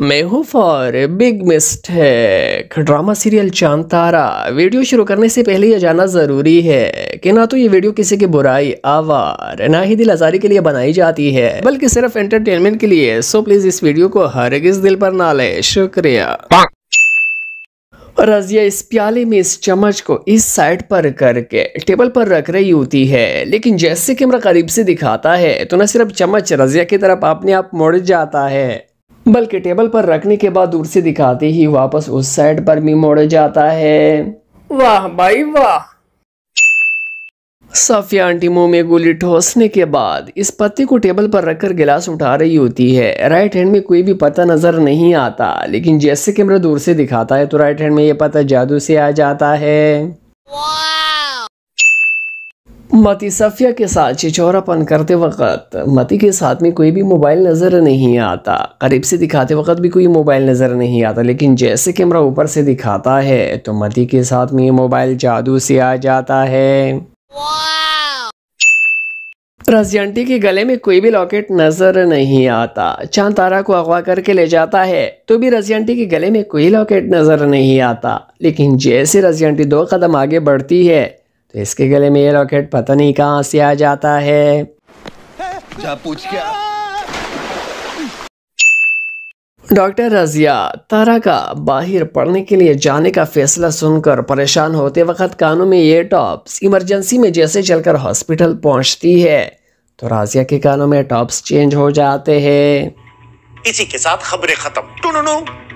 मैं हूँ for big mistake drama serial Chand Tara video शुरू करने से पहले यह जानना ज़रूरी है कि ना तो ये वीडियो किसी की बुराई आवार ना ही दिल आजारी के लिए बनाई जाती है बल्कि सिर्फ एंटरटेनमेंट के लिए सो प्लीज़ इस वीडियो को हर हरगिज दिल पर ना ले शुक्रिया रजिया इस प्याले में इस चम्मच को इस साइड पर करके टेबल पर रख रही होती है लेकिन जैसे कैमरा करीब से दिखाता है तो न सिर्फ चम्मच रजिया की तरफ अपने आप मुड़ जाता है बल्कि टेबल पर रखने के बाद दूर से दिखाते ही वापस उस साइड पर भी मोड़ जाता है वाह भाई वाह सफिया आंटी मुंह में गोली ठोसने के बाद इस पत्ते को टेबल पर रखकर गिलास उठा रही होती है राइट हैंड में कोई भी पता नज़र नहीं आता लेकिन जैसे कैमरा दूर से दिखाता है तो राइट हैंड में यह पता जादू से आ जाता है मती सफ़िया के साथ चिचौरापन करते वक्त मती के साथ में कोई भी मोबाइल नज़र नहीं आता करीब से दिखाते वक्त भी कोई मोबाइल नज़र नहीं आता लेकिन जैसे कैमरा ऊपर से दिखाता है तो मती के साथ में ये मोबाइल जादू से आ जाता है रजियंटी के गले में कोई भी लॉकेट नजर नहीं आता चांद तारा को अगवा करके ले जाता है तो भी रजियंटी के गले में कोई लॉकेट नजर नहीं आता लेकिन जैसे रजियंटी दो कदम आगे बढ़ती है तो इसके गले में ये रॉकेट पता नहीं कहाँ से आ जाता है जा पूछ क्या डॉक्टर रजिया तारा का बाहर पढ़ने के लिए जाने का फैसला सुनकर परेशान होते वक्त कानों में ये टॉप्स इमरजेंसी में जैसे चलकर हॉस्पिटल पहुंचती है तो राजिया के कानों में टॉप्स चेंज हो जाते हैं इसी के साथ खबरें खत्म